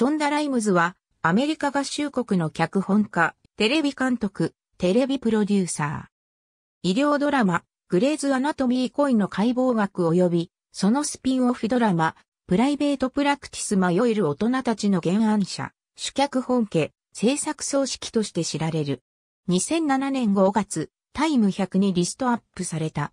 ションダ・ライムズは、アメリカ合衆国の脚本家、テレビ監督、テレビプロデューサー。医療ドラマ、グレーズ・アナトミー・コインの解剖学及び、そのスピンオフドラマ、プライベート・プラクティス迷える大人たちの原案者、主脚本家、制作総指揮として知られる。2007年5月、タイム100にリストアップされた。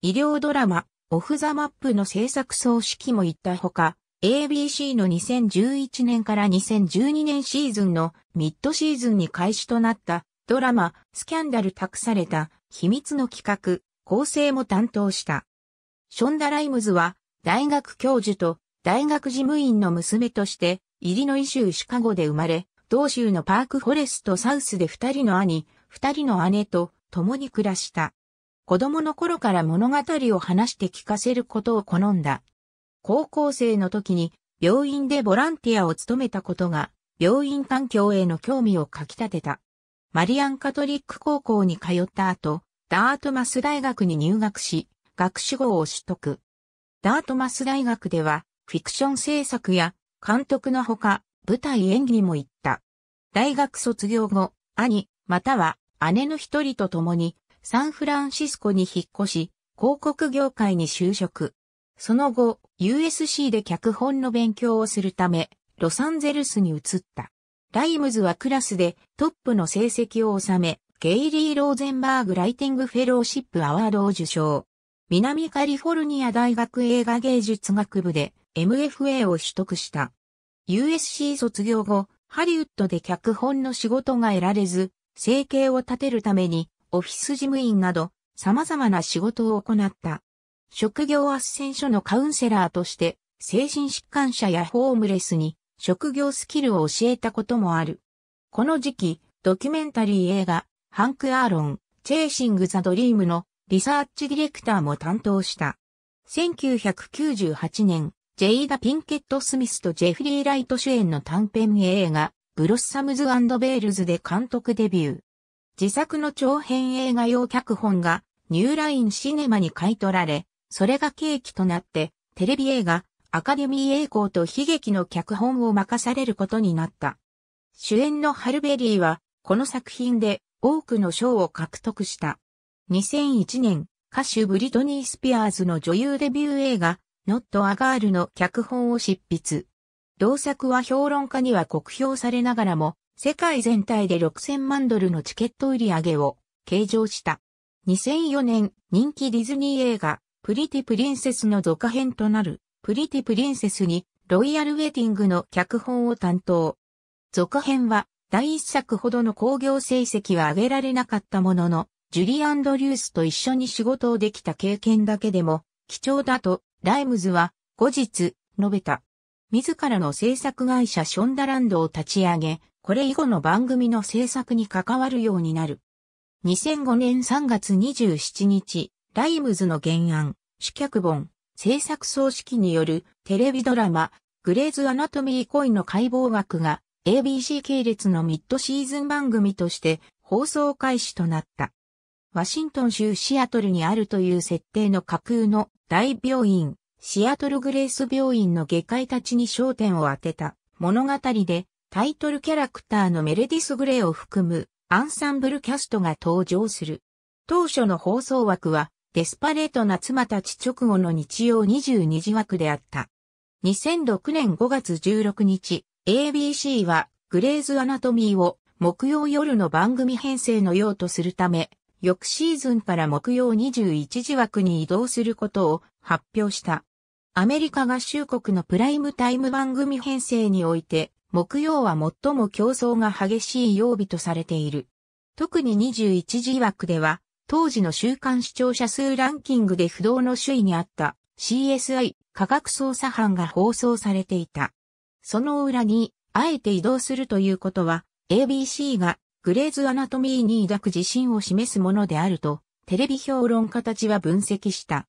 医療ドラマ、オフ・ザ・マップの制作総指揮も言ったほか、ABC の2011年から2012年シーズンのミッドシーズンに開始となったドラマ、スキャンダル託された秘密の企画、構成も担当した。ションダ・ライムズは大学教授と大学事務員の娘としてイリノイ州シカゴで生まれ、同州のパークフォレストサウスで二人の兄、二人の姉と共に暮らした。子供の頃から物語を話して聞かせることを好んだ。高校生の時に病院でボランティアを務めたことが病院環境への興味をかき立てた。マリアンカトリック高校に通った後、ダートマス大学に入学し、学士号を取得。ダートマス大学では、フィクション制作や監督のほか、舞台演技にも行った。大学卒業後、兄、または姉の一人と共に、サンフランシスコに引っ越し、広告業界に就職。その後、USC で脚本の勉強をするため、ロサンゼルスに移った。ライムズはクラスでトップの成績を収め、ゲイリー・ローゼンバーグ・ライティング・フェローシップ・アワードを受賞。南カリフォルニア大学映画芸術学部で MFA を取得した。USC 卒業後、ハリウッドで脚本の仕事が得られず、生計を立てるために、オフィス事務員など、様々な仕事を行った。職業斡旋所のカウンセラーとして、精神疾患者やホームレスに職業スキルを教えたこともある。この時期、ドキュメンタリー映画、ハンク・アーロン、チェイシング・ザ・ドリームのリサーチディレクターも担当した。1998年、ジェイダ・ピンケット・スミスとジェフリー・ライト主演の短編映画、ブロッサムズ・ベールズで監督デビュー。自作の長編映画用脚本がニューラインシネマに買い取られ、それが契機となって、テレビ映画、アカデミー栄光と悲劇の脚本を任されることになった。主演のハルベリーは、この作品で多くの賞を獲得した。2001年、歌手ブリトニー・スピアーズの女優デビュー映画、ノット・アガールの脚本を執筆。同作は評論家には酷評されながらも、世界全体で6000万ドルのチケット売り上げを計上した。2004年、人気ディズニー映画、プリティプリンセスの続編となる、プリティプリンセスに、ロイヤルウェディングの脚本を担当。続編は、第一作ほどの興行成績は上げられなかったものの、ジュリー・アンドリュースと一緒に仕事をできた経験だけでも、貴重だと、ライムズは、後日、述べた。自らの制作会社ションダランドを立ち上げ、これ以後の番組の制作に関わるようになる。2005年3月27日、ライムズの原案、主脚本、制作総指揮によるテレビドラマ、グレーズ・アナトミー・コインの解剖学が ABC 系列のミッドシーズン番組として放送開始となった。ワシントン州シアトルにあるという設定の架空の大病院、シアトルグレース病院の外科医たちに焦点を当てた物語でタイトルキャラクターのメレディス・グレイを含むアンサンブルキャストが登場する。当初の放送枠はデスパレートな妻たち直後の日曜22時枠であった。2006年5月16日、ABC はグレーズアナトミーを木曜夜の番組編成のようとするため、翌シーズンから木曜21時枠に移動することを発表した。アメリカ合衆国のプライムタイム番組編成において、木曜は最も競争が激しい曜日とされている。特に21時枠では、当時の週刊視聴者数ランキングで不動の首位にあった CSI 科学捜査班が放送されていた。その裏に、あえて移動するということは、ABC がグレーズアナトミーに抱く自信を示すものであると、テレビ評論家たちは分析した。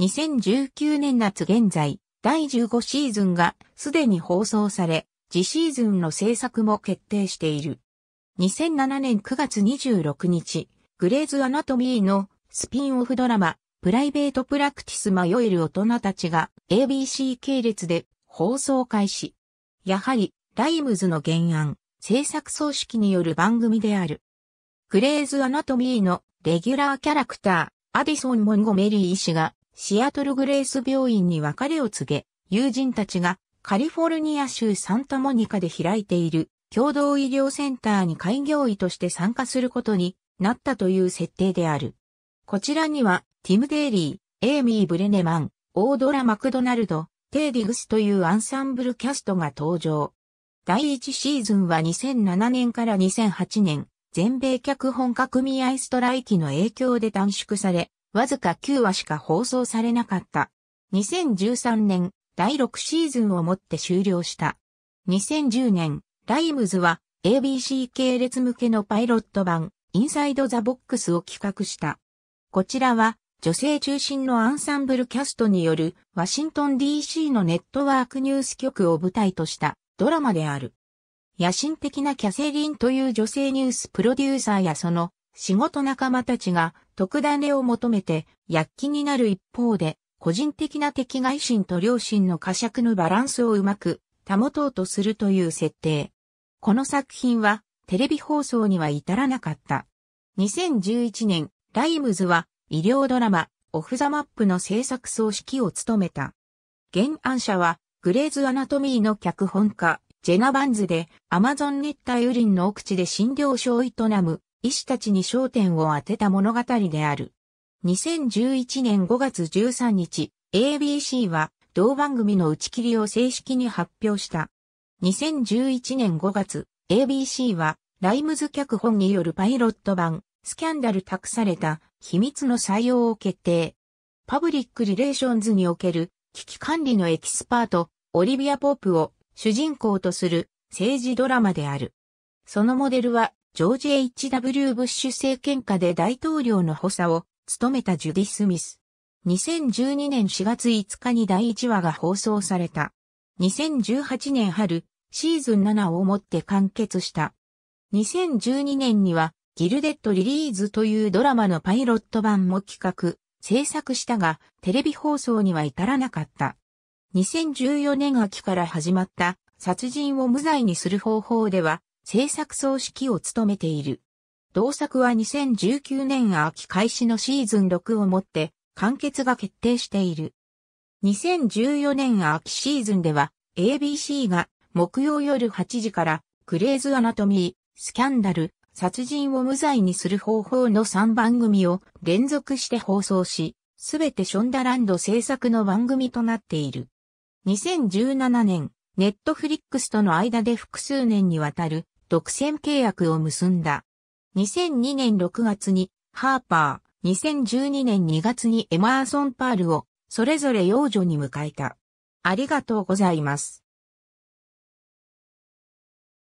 2019年夏現在、第15シーズンがすでに放送され、次シーズンの制作も決定している。2007年9月26日、グレーズアナトミーのスピンオフドラマ、プライベートプラクティス迷える大人たちが ABC 系列で放送開始。やはり、ライムズの原案、制作組織による番組である。グレーズアナトミーのレギュラーキャラクター、アディソン・モンゴメリー医師がシアトルグレース病院に別れを告げ、友人たちがカリフォルニア州サンタモニカで開いている共同医療センターに開業医として参加することになったという設定である。こちらには、ティム・デイリー、エイミー・ブレネマン、オードラ・マクドナルド、テイ・ディグスというアンサンブルキャストが登場。第1シーズンは2007年から2008年、全米脚本家組合ストライキの影響で短縮され、わずか9話しか放送されなかった。2013年、第6シーズンをもって終了した。2010年、ライムズは ABC 系列向けのパイロット版、インサイド・ザ・ボックスを企画した。こちらは女性中心のアンサンブルキャストによるワシントン DC のネットワークニュース局を舞台としたドラマである。野心的なキャセリンという女性ニュースプロデューサーやその仕事仲間たちが特ダネを求めて躍起になる一方で個人的な敵外心と良心の呵責のバランスをうまく保とうとするという設定。この作品はテレビ放送には至らなかった。2011年、ライムズは医療ドラマ、オフザマップの制作総指揮を務めた。原案者は、グレーズアナトミーの脚本家、ジェナ・バンズで、アマゾン熱帯雨林の奥地で診療所を営む、医師たちに焦点を当てた物語である。2011年5月13日、ABC は、同番組の打ち切りを正式に発表した。2011年5月、ABC は、ライムズ脚本によるパイロット版、スキャンダル託された、秘密の採用を決定。パブリックリレーションズにおける、危機管理のエキスパート、オリビア・ポープを主人公とする政治ドラマである。そのモデルは、ジョージ・ H.W. ブッシュ政権下で大統領の補佐を務めたジュディ・スミス。2012年4月5日に第1話が放送された。2018年春、シーズン7をもって完結した。2012年には、ギルデッドリリーズというドラマのパイロット版も企画、制作したが、テレビ放送には至らなかった。2014年秋から始まった殺人を無罪にする方法では制作総指揮を務めている。同作は2019年秋開始のシーズン6をもって完結が決定している。2014年秋シーズンでは ABC が木曜夜8時から、クレイズ・アナトミー、スキャンダル、殺人を無罪にする方法の3番組を連続して放送し、すべてションダランド制作の番組となっている。2017年、ネットフリックスとの間で複数年にわたる独占契約を結んだ。2002年6月にハーパー、2012年2月にエマーソン・パールをそれぞれ幼女に迎えた。ありがとうございます。